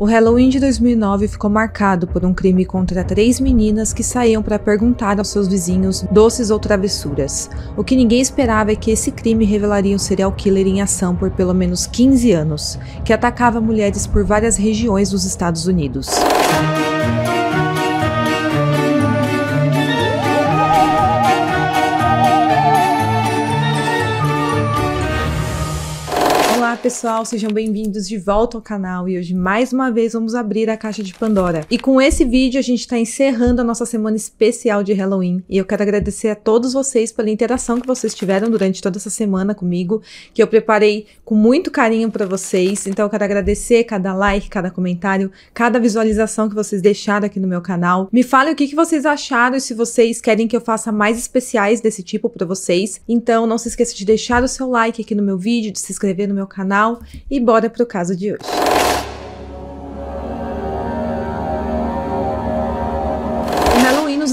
O Halloween de 2009 ficou marcado por um crime contra três meninas que saíam para perguntar aos seus vizinhos doces ou travessuras. O que ninguém esperava é que esse crime revelaria um serial killer em ação por pelo menos 15 anos, que atacava mulheres por várias regiões dos Estados Unidos. pessoal, sejam bem-vindos de volta ao canal e hoje mais uma vez vamos abrir a caixa de Pandora. E com esse vídeo a gente está encerrando a nossa semana especial de Halloween e eu quero agradecer a todos vocês pela interação que vocês tiveram durante toda essa semana comigo, que eu preparei com muito carinho para vocês. Então eu quero agradecer cada like, cada comentário, cada visualização que vocês deixaram aqui no meu canal. Me fale o que, que vocês acharam e se vocês querem que eu faça mais especiais desse tipo para vocês. Então não se esqueça de deixar o seu like aqui no meu vídeo, de se inscrever no meu canal e bora pro caso de hoje.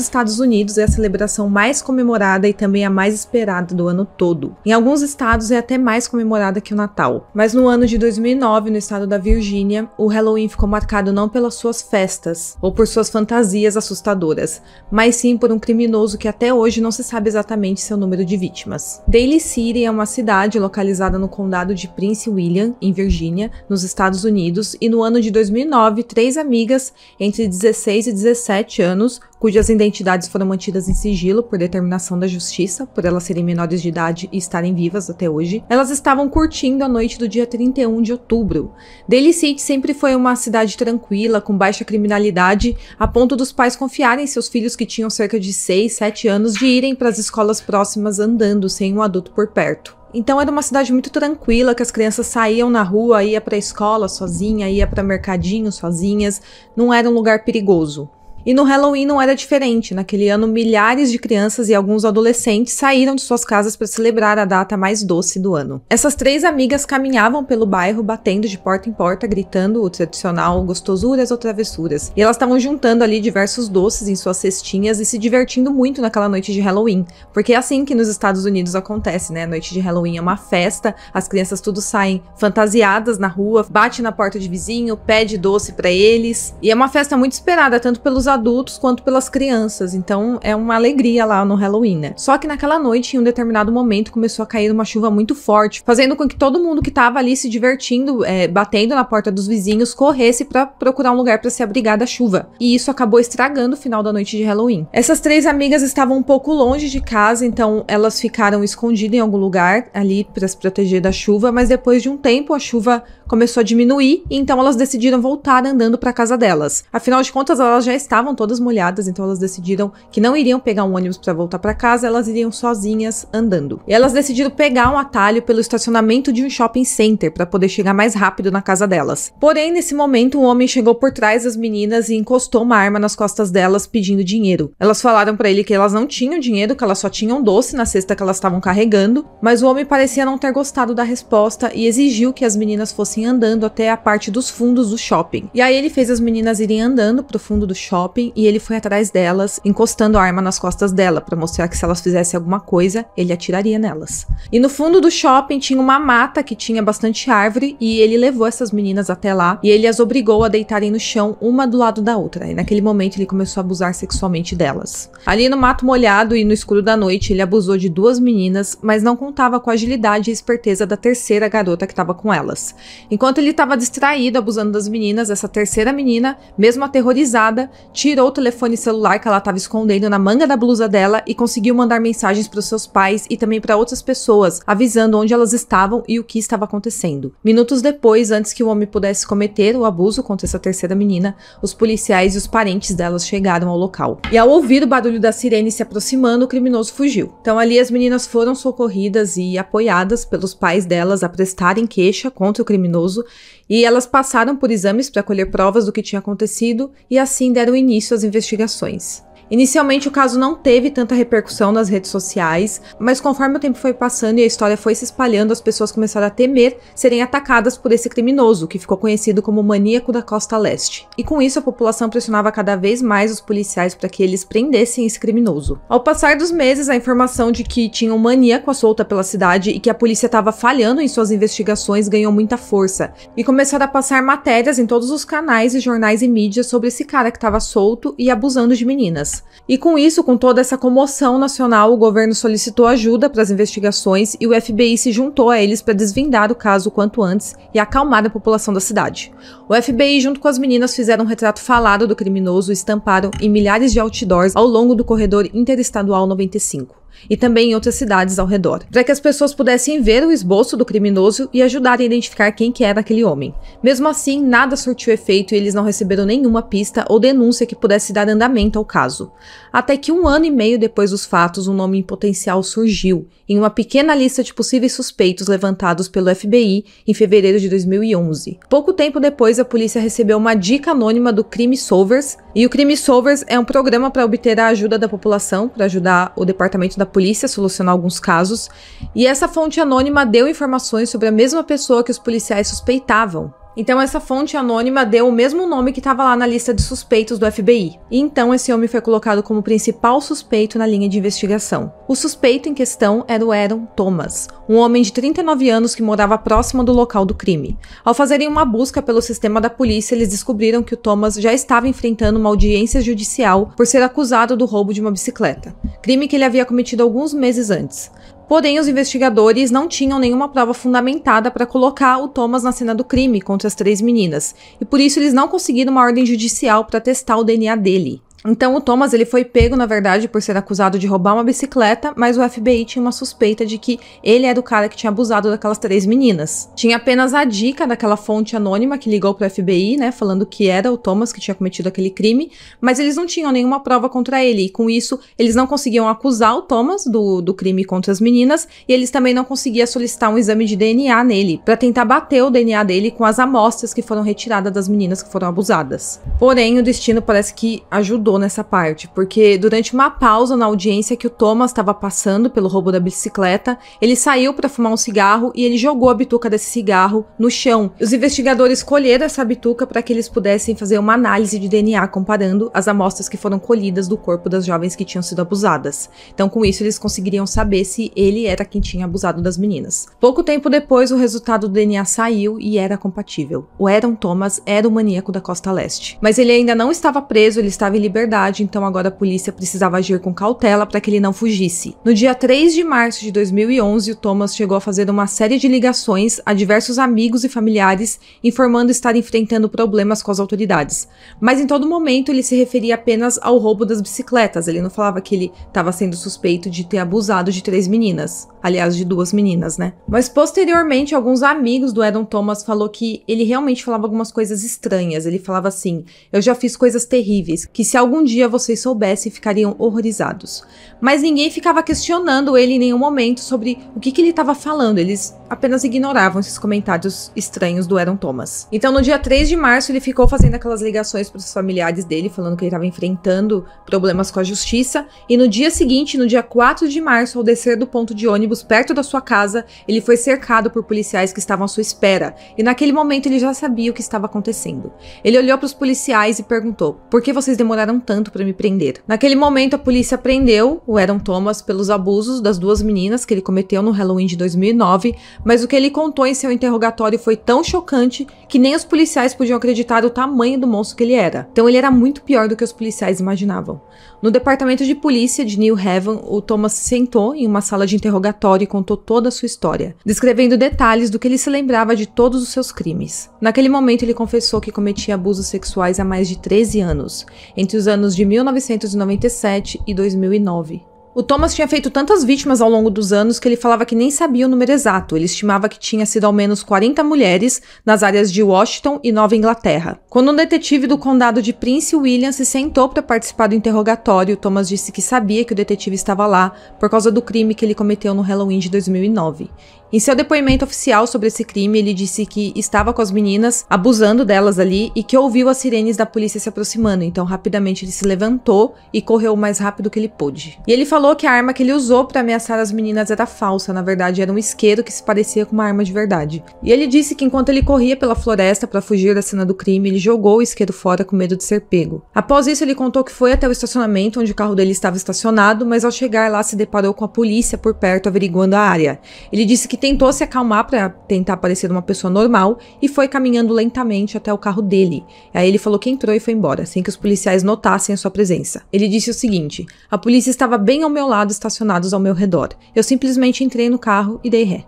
Estados Unidos é a celebração mais comemorada e também a mais esperada do ano todo. Em alguns estados é até mais comemorada que o Natal. Mas no ano de 2009, no estado da Virgínia, o Halloween ficou marcado não pelas suas festas ou por suas fantasias assustadoras, mas sim por um criminoso que até hoje não se sabe exatamente seu número de vítimas. Daly City é uma cidade localizada no condado de Prince William, em Virgínia, nos Estados Unidos, e no ano de 2009, três amigas entre 16 e 17 anos, cujas identidades identidades foram mantidas em sigilo por determinação da justiça, por elas serem menores de idade e estarem vivas até hoje. Elas estavam curtindo a noite do dia 31 de outubro. Daly City sempre foi uma cidade tranquila, com baixa criminalidade, a ponto dos pais confiarem seus filhos que tinham cerca de 6, 7 anos de irem para as escolas próximas andando sem um adulto por perto. Então era uma cidade muito tranquila, que as crianças saíam na rua, ia para a escola sozinha, ia para mercadinho sozinhas, não era um lugar perigoso. E no Halloween não era diferente. Naquele ano, milhares de crianças e alguns adolescentes saíram de suas casas para celebrar a data mais doce do ano. Essas três amigas caminhavam pelo bairro, batendo de porta em porta, gritando o tradicional gostosuras ou travessuras. E elas estavam juntando ali diversos doces em suas cestinhas e se divertindo muito naquela noite de Halloween. Porque é assim que nos Estados Unidos acontece, né? A noite de Halloween é uma festa, as crianças tudo saem fantasiadas na rua, bate na porta de vizinho, pede doce para eles. E é uma festa muito esperada, tanto pelos adultos quanto pelas crianças, então é uma alegria lá no Halloween, né? Só que naquela noite, em um determinado momento, começou a cair uma chuva muito forte, fazendo com que todo mundo que tava ali se divertindo, é, batendo na porta dos vizinhos, corresse para procurar um lugar para se abrigar da chuva. E isso acabou estragando o final da noite de Halloween. Essas três amigas estavam um pouco longe de casa, então elas ficaram escondidas em algum lugar ali para se proteger da chuva, mas depois de um tempo a chuva começou a diminuir, então elas decidiram voltar andando para casa delas. Afinal de contas, elas já estavam estavam todas molhadas, então elas decidiram que não iriam pegar um ônibus para voltar para casa, elas iriam sozinhas andando. E elas decidiram pegar um atalho pelo estacionamento de um shopping center para poder chegar mais rápido na casa delas. Porém, nesse momento, um homem chegou por trás das meninas e encostou uma arma nas costas delas pedindo dinheiro. Elas falaram para ele que elas não tinham dinheiro, que elas só tinham doce na cesta que elas estavam carregando, mas o homem parecia não ter gostado da resposta e exigiu que as meninas fossem andando até a parte dos fundos do shopping. E aí ele fez as meninas irem andando pro fundo do shopping shopping e ele foi atrás delas, encostando a arma nas costas dela para mostrar que se elas fizessem alguma coisa, ele atiraria nelas. E no fundo do shopping tinha uma mata que tinha bastante árvore e ele levou essas meninas até lá e ele as obrigou a deitarem no chão uma do lado da outra. E naquele momento ele começou a abusar sexualmente delas. Ali no mato molhado e no escuro da noite, ele abusou de duas meninas, mas não contava com a agilidade e esperteza da terceira garota que estava com elas. Enquanto ele estava distraído abusando das meninas, essa terceira menina, mesmo aterrorizada, tirou o telefone celular que ela estava escondendo na manga da blusa dela e conseguiu mandar mensagens para os seus pais e também para outras pessoas, avisando onde elas estavam e o que estava acontecendo. Minutos depois, antes que o homem pudesse cometer o abuso contra essa terceira menina, os policiais e os parentes delas chegaram ao local. E ao ouvir o barulho da sirene se aproximando, o criminoso fugiu. Então ali as meninas foram socorridas e apoiadas pelos pais delas a prestarem queixa contra o criminoso e elas passaram por exames para colher provas do que tinha acontecido e assim deram início início às investigações. Inicialmente o caso não teve tanta repercussão nas redes sociais, mas conforme o tempo foi passando e a história foi se espalhando, as pessoas começaram a temer serem atacadas por esse criminoso, que ficou conhecido como maníaco da Costa Leste. E com isso a população pressionava cada vez mais os policiais para que eles prendessem esse criminoso. Ao passar dos meses, a informação de que tinha um maníaco à solta pela cidade e que a polícia estava falhando em suas investigações ganhou muita força, e começaram a passar matérias em todos os canais e jornais e mídias sobre esse cara que estava solto e abusando de meninas. E com isso, com toda essa comoção nacional, o governo solicitou ajuda para as investigações e o FBI se juntou a eles para desvendar o caso o quanto antes e acalmar a população da cidade. O FBI, junto com as meninas, fizeram um retrato falado do criminoso e estamparam em milhares de outdoors ao longo do corredor interestadual 95 e também em outras cidades ao redor, para que as pessoas pudessem ver o esboço do criminoso e ajudarem a identificar quem que era aquele homem. Mesmo assim, nada surtiu efeito e eles não receberam nenhuma pista ou denúncia que pudesse dar andamento ao caso. Até que um ano e meio depois dos fatos, um nome em potencial surgiu em uma pequena lista de possíveis suspeitos levantados pelo FBI em fevereiro de 2011. Pouco tempo depois, a polícia recebeu uma dica anônima do Crime Solvers, e o Crime Solvers é um programa para obter a ajuda da população, para ajudar o Departamento da polícia solucionar alguns casos, e essa fonte anônima deu informações sobre a mesma pessoa que os policiais suspeitavam, então essa fonte anônima deu o mesmo nome que estava lá na lista de suspeitos do FBI. E então esse homem foi colocado como principal suspeito na linha de investigação. O suspeito em questão era o Aaron Thomas, um homem de 39 anos que morava próximo do local do crime. Ao fazerem uma busca pelo sistema da polícia, eles descobriram que o Thomas já estava enfrentando uma audiência judicial por ser acusado do roubo de uma bicicleta, crime que ele havia cometido alguns meses antes. Porém, os investigadores não tinham nenhuma prova fundamentada para colocar o Thomas na cena do crime contra as três meninas, e por isso eles não conseguiram uma ordem judicial para testar o DNA dele. Então o Thomas ele foi pego, na verdade, por ser acusado de roubar uma bicicleta, mas o FBI tinha uma suspeita de que ele era o cara que tinha abusado daquelas três meninas. Tinha apenas a dica daquela fonte anônima que ligou para o FBI, né, falando que era o Thomas que tinha cometido aquele crime, mas eles não tinham nenhuma prova contra ele e com isso eles não conseguiam acusar o Thomas do, do crime contra as meninas e eles também não conseguiam solicitar um exame de DNA nele para tentar bater o DNA dele com as amostras que foram retiradas das meninas que foram abusadas. Porém, o destino parece que ajudou nessa parte, porque durante uma pausa na audiência que o Thomas estava passando pelo roubo da bicicleta, ele saiu para fumar um cigarro e ele jogou a bituca desse cigarro no chão. Os investigadores colheram essa bituca para que eles pudessem fazer uma análise de DNA comparando as amostras que foram colhidas do corpo das jovens que tinham sido abusadas. Então, com isso, eles conseguiriam saber se ele era quem tinha abusado das meninas. Pouco tempo depois, o resultado do DNA saiu e era compatível. O Aaron Thomas era o maníaco da Costa Leste. Mas ele ainda não estava preso, ele estava em liberdade liberdade, então agora a polícia precisava agir com cautela para que ele não fugisse. No dia 3 de março de 2011, o Thomas chegou a fazer uma série de ligações a diversos amigos e familiares informando estar enfrentando problemas com as autoridades. Mas em todo momento ele se referia apenas ao roubo das bicicletas, ele não falava que ele estava sendo suspeito de ter abusado de três meninas, aliás, de duas meninas, né? Mas posteriormente, alguns amigos do Aaron Thomas falou que ele realmente falava algumas coisas estranhas. Ele falava assim: "Eu já fiz coisas terríveis, que se algum dia vocês soubessem, ficariam horrorizados. Mas ninguém ficava questionando ele em nenhum momento sobre o que, que ele estava falando. Eles apenas ignoravam esses comentários estranhos do Aaron Thomas. Então, no dia 3 de março, ele ficou fazendo aquelas ligações para os familiares dele, falando que ele estava enfrentando problemas com a justiça. E no dia seguinte, no dia 4 de março, ao descer do ponto de ônibus perto da sua casa, ele foi cercado por policiais que estavam à sua espera. E naquele momento, ele já sabia o que estava acontecendo. Ele olhou para os policiais e perguntou: Por que vocês demoraram tanto para me prender? Naquele momento, a polícia prendeu o Aaron Thomas pelos abusos das duas meninas que ele cometeu no Halloween de 2009 mas o que ele contou em seu interrogatório foi tão chocante que nem os policiais podiam acreditar o tamanho do monstro que ele era. Então ele era muito pior do que os policiais imaginavam. No departamento de polícia de New Haven, o Thomas se sentou em uma sala de interrogatório e contou toda a sua história, descrevendo detalhes do que ele se lembrava de todos os seus crimes. Naquele momento, ele confessou que cometia abusos sexuais há mais de 13 anos, entre os anos de 1997 e 2009. O Thomas tinha feito tantas vítimas ao longo dos anos que ele falava que nem sabia o número exato. Ele estimava que tinha sido ao menos 40 mulheres nas áreas de Washington e Nova Inglaterra. Quando um detetive do condado de Prince William se sentou para participar do interrogatório, Thomas disse que sabia que o detetive estava lá por causa do crime que ele cometeu no Halloween de 2009. Em seu depoimento oficial sobre esse crime, ele disse que estava com as meninas, abusando delas ali, e que ouviu as sirenes da polícia se aproximando, então rapidamente ele se levantou e correu o mais rápido que ele pôde. E ele falou que a arma que ele usou para ameaçar as meninas era falsa, na verdade era um isqueiro que se parecia com uma arma de verdade. E ele disse que enquanto ele corria pela floresta para fugir da cena do crime, ele jogou o isqueiro fora com medo de ser pego. Após isso, ele contou que foi até o estacionamento onde o carro dele estava estacionado, mas ao chegar lá se deparou com a polícia por perto averiguando a área. Ele disse que que tentou se acalmar para tentar parecer uma pessoa normal e foi caminhando lentamente até o carro dele. Aí ele falou que entrou e foi embora, sem que os policiais notassem a sua presença. Ele disse o seguinte: a polícia estava bem ao meu lado, estacionados ao meu redor. Eu simplesmente entrei no carro e dei ré.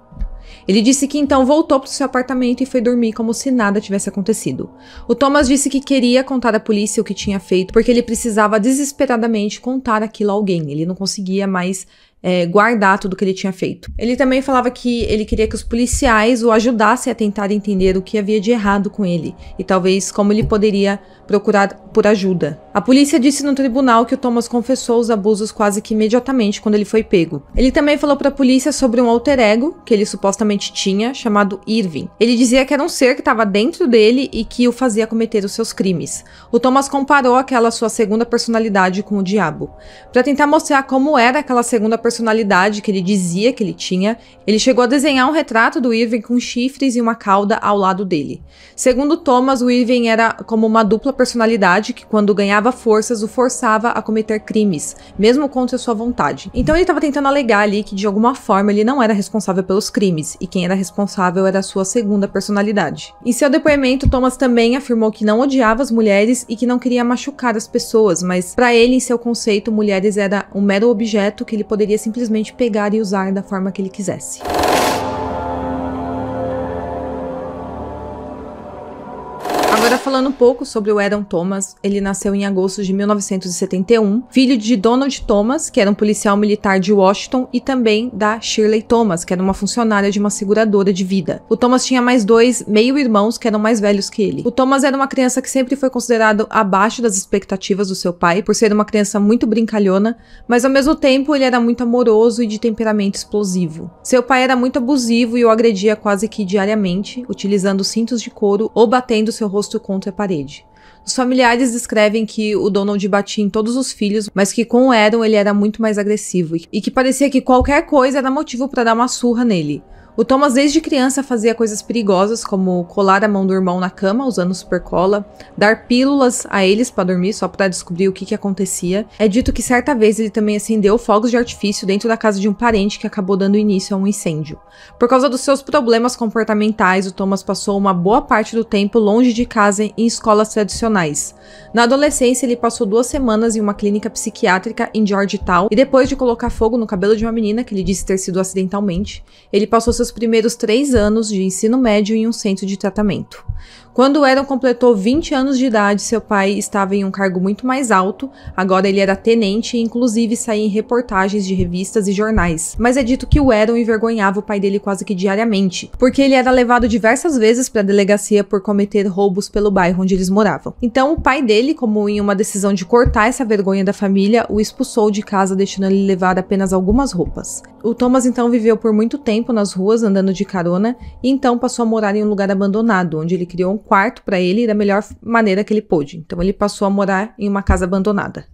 Ele disse que então voltou para seu apartamento e foi dormir como se nada tivesse acontecido. O Thomas disse que queria contar à polícia o que tinha feito porque ele precisava desesperadamente contar aquilo a alguém. Ele não conseguia mais é, guardar tudo que ele tinha feito. Ele também falava que ele queria que os policiais o ajudassem a tentar entender o que havia de errado com ele e talvez como ele poderia procurar por ajuda. A polícia disse no tribunal que o Thomas confessou os abusos quase que imediatamente quando ele foi pego. Ele também falou para a polícia sobre um alter ego que ele supostamente tinha, chamado Irving. Ele dizia que era um ser que estava dentro dele e que o fazia cometer os seus crimes. O Thomas comparou aquela sua segunda personalidade com o diabo, para tentar mostrar como era aquela segunda personalidade personalidade que ele dizia que ele tinha, ele chegou a desenhar um retrato do Irving com chifres e uma cauda ao lado dele. Segundo Thomas, o Irving era como uma dupla personalidade que, quando ganhava forças, o forçava a cometer crimes, mesmo contra sua vontade. Então ele estava tentando alegar ali que, de alguma forma, ele não era responsável pelos crimes, e quem era responsável era sua segunda personalidade. Em seu depoimento, Thomas também afirmou que não odiava as mulheres e que não queria machucar as pessoas, mas para ele, em seu conceito, mulheres era um mero objeto que ele poderia simplesmente pegar e usar da forma que ele quisesse. falando um pouco sobre o Adam Thomas, ele nasceu em agosto de 1971, filho de Donald Thomas, que era um policial militar de Washington, e também da Shirley Thomas, que era uma funcionária de uma seguradora de vida. O Thomas tinha mais dois meio-irmãos que eram mais velhos que ele. O Thomas era uma criança que sempre foi considerado abaixo das expectativas do seu pai, por ser uma criança muito brincalhona, mas ao mesmo tempo ele era muito amoroso e de temperamento explosivo. Seu pai era muito abusivo e o agredia quase que diariamente, utilizando cintos de couro ou batendo seu rosto com confronto é parede. Os familiares descrevem que o Donald batia em todos os filhos, mas que com o Aaron ele era muito mais agressivo e que parecia que qualquer coisa era motivo para dar uma surra nele. O Thomas, desde criança, fazia coisas perigosas como colar a mão do irmão na cama usando supercola, dar pílulas a eles para dormir só para descobrir o que, que acontecia. É dito que certa vez ele também acendeu fogos de artifício dentro da casa de um parente que acabou dando início a um incêndio. Por causa dos seus problemas comportamentais, o Thomas passou uma boa parte do tempo longe de casa em escolas tradicionais. Na adolescência, ele passou duas semanas em uma clínica psiquiátrica em Georgetown e depois de colocar fogo no cabelo de uma menina que ele disse ter sido acidentalmente, ele passou seus primeiros três anos de ensino médio em um centro de tratamento. Quando Edom completou 20 anos de idade, seu pai estava em um cargo muito mais alto, agora ele era tenente e inclusive saía em reportagens de revistas e jornais. Mas é dito que o Edom envergonhava o pai dele quase que diariamente, porque ele era levado diversas vezes para a delegacia por cometer roubos pelo bairro onde eles moravam. Então o pai dele, como em uma decisão de cortar essa vergonha da família, o expulsou de casa, deixando ele levar apenas algumas roupas. O Thomas então viveu por muito tempo nas ruas andando de carona e então passou a morar em um lugar abandonado, onde ele criou um um quarto para ele da melhor maneira que ele pôde. Então ele passou a morar em uma casa abandonada.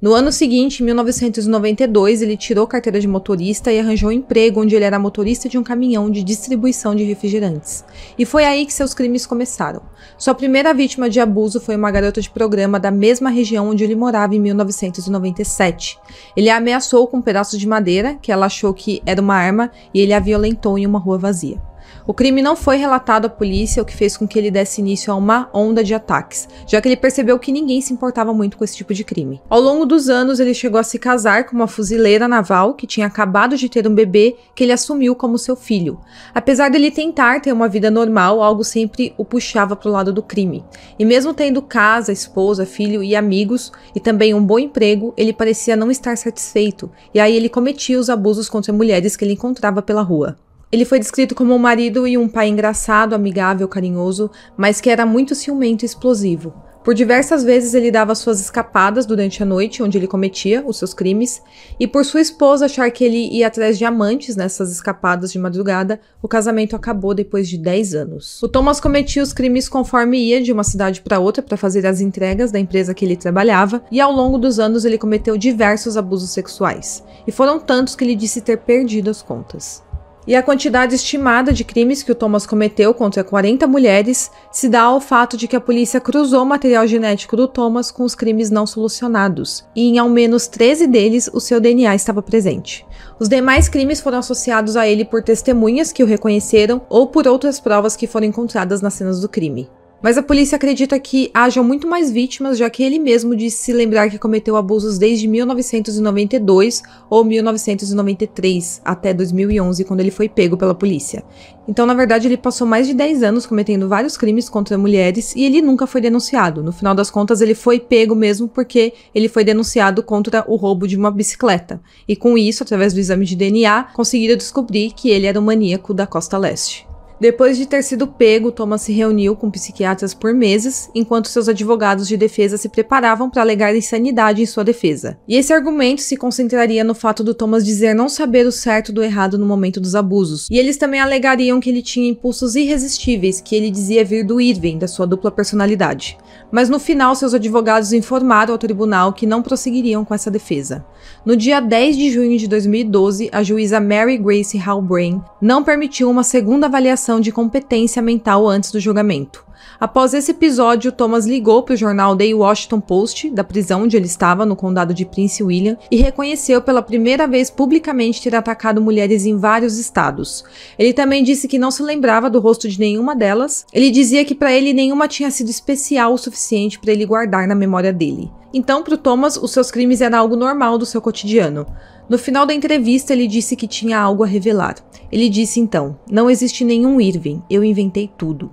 No ano seguinte, em 1992, ele tirou carteira de motorista e arranjou um emprego onde ele era motorista de um caminhão de distribuição de refrigerantes. E foi aí que seus crimes começaram. Sua primeira vítima de abuso foi uma garota de programa da mesma região onde ele morava em 1997. Ele a ameaçou com um pedaço de madeira, que ela achou que era uma arma, e ele a violentou em uma rua vazia. O crime não foi relatado à polícia, o que fez com que ele desse início a uma onda de ataques, já que ele percebeu que ninguém se importava muito com esse tipo de crime. Ao longo dos anos, ele chegou a se casar com uma fuzileira naval que tinha acabado de ter um bebê que ele assumiu como seu filho. Apesar dele tentar ter uma vida normal, algo sempre o puxava para o lado do crime. E mesmo tendo casa, esposa, filho e amigos, e também um bom emprego, ele parecia não estar satisfeito, e aí ele cometia os abusos contra mulheres que ele encontrava pela rua. Ele foi descrito como um marido e um pai engraçado, amigável, carinhoso, mas que era muito ciumento e explosivo. Por diversas vezes ele dava suas escapadas durante a noite, onde ele cometia os seus crimes, e por sua esposa achar que ele ia atrás de amantes nessas escapadas de madrugada, o casamento acabou depois de 10 anos. O Thomas cometia os crimes conforme ia de uma cidade para outra para fazer as entregas da empresa que ele trabalhava, e ao longo dos anos ele cometeu diversos abusos sexuais, e foram tantos que ele disse ter perdido as contas e a quantidade estimada de crimes que o Thomas cometeu contra 40 mulheres se dá ao fato de que a polícia cruzou material genético do Thomas com os crimes não solucionados, e em ao menos 13 deles o seu DNA estava presente. Os demais crimes foram associados a ele por testemunhas que o reconheceram ou por outras provas que foram encontradas nas cenas do crime. Mas a polícia acredita que hajam muito mais vítimas, já que ele mesmo disse se lembrar que cometeu abusos desde 1992 ou 1993 até 2011, quando ele foi pego pela polícia. Então, na verdade, ele passou mais de 10 anos cometendo vários crimes contra mulheres e ele nunca foi denunciado. No final das contas, ele foi pego mesmo porque ele foi denunciado contra o roubo de uma bicicleta. E com isso, através do exame de DNA, conseguiram descobrir que ele era o maníaco da Costa Leste. Depois de ter sido pego, Thomas se reuniu com psiquiatras por meses, enquanto seus advogados de defesa se preparavam para alegar insanidade em sua defesa. E esse argumento se concentraria no fato do Thomas dizer não saber o certo do errado no momento dos abusos. E eles também alegariam que ele tinha impulsos irresistíveis que ele dizia vir do Irving, da sua dupla personalidade. Mas no final, seus advogados informaram ao tribunal que não prosseguiriam com essa defesa. No dia 10 de junho de 2012, a juíza Mary Grace Halbrain não permitiu uma segunda avaliação avaliação de competência mental antes do julgamento. Após esse episódio, Thomas ligou para o jornal The Washington Post, da prisão onde ele estava, no condado de Prince William, e reconheceu pela primeira vez publicamente ter atacado mulheres em vários estados. Ele também disse que não se lembrava do rosto de nenhuma delas. Ele dizia que para ele nenhuma tinha sido especial o suficiente para ele guardar na memória dele. Então, para o Thomas, os seus crimes eram algo normal do seu cotidiano. No final da entrevista, ele disse que tinha algo a revelar. Ele disse então: Não existe nenhum Irving, eu inventei tudo.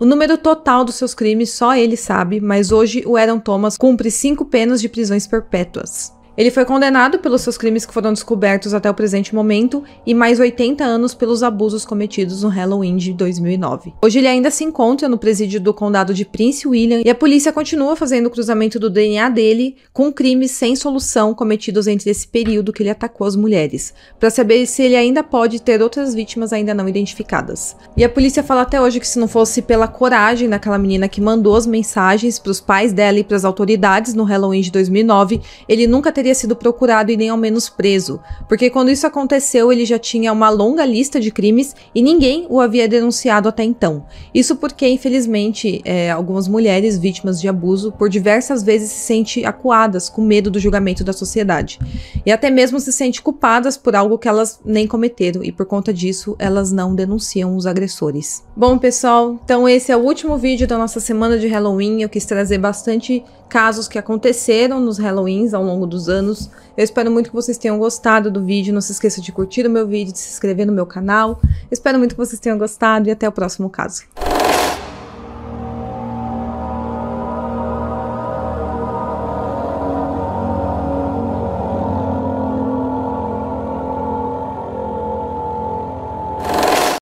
O número total dos seus crimes só ele sabe, mas hoje o Aaron Thomas cumpre cinco penas de prisões perpétuas. Ele foi condenado pelos seus crimes que foram descobertos até o presente momento e mais 80 anos pelos abusos cometidos no Halloween de 2009. Hoje ele ainda se encontra no presídio do condado de Prince William e a polícia continua fazendo o cruzamento do DNA dele com crimes sem solução cometidos entre esse período que ele atacou as mulheres, para saber se ele ainda pode ter outras vítimas ainda não identificadas. E a polícia fala até hoje que se não fosse pela coragem daquela menina que mandou as mensagens para os pais dela e para as autoridades no Halloween de 2009, ele nunca teria teria sido procurado e nem ao menos preso, porque quando isso aconteceu ele já tinha uma longa lista de crimes e ninguém o havia denunciado até então. Isso porque, infelizmente, é, algumas mulheres vítimas de abuso por diversas vezes se sentem acuadas com medo do julgamento da sociedade e até mesmo se sentem culpadas por algo que elas nem cometeram e por conta disso elas não denunciam os agressores. Bom, pessoal, então esse é o último vídeo da nossa semana de Halloween. Eu quis trazer bastante casos que aconteceram nos Halloweens ao longo dos anos. Eu espero muito que vocês tenham gostado do vídeo. Não se esqueça de curtir o meu vídeo, de se inscrever no meu canal. Eu espero muito que vocês tenham gostado e até o próximo caso.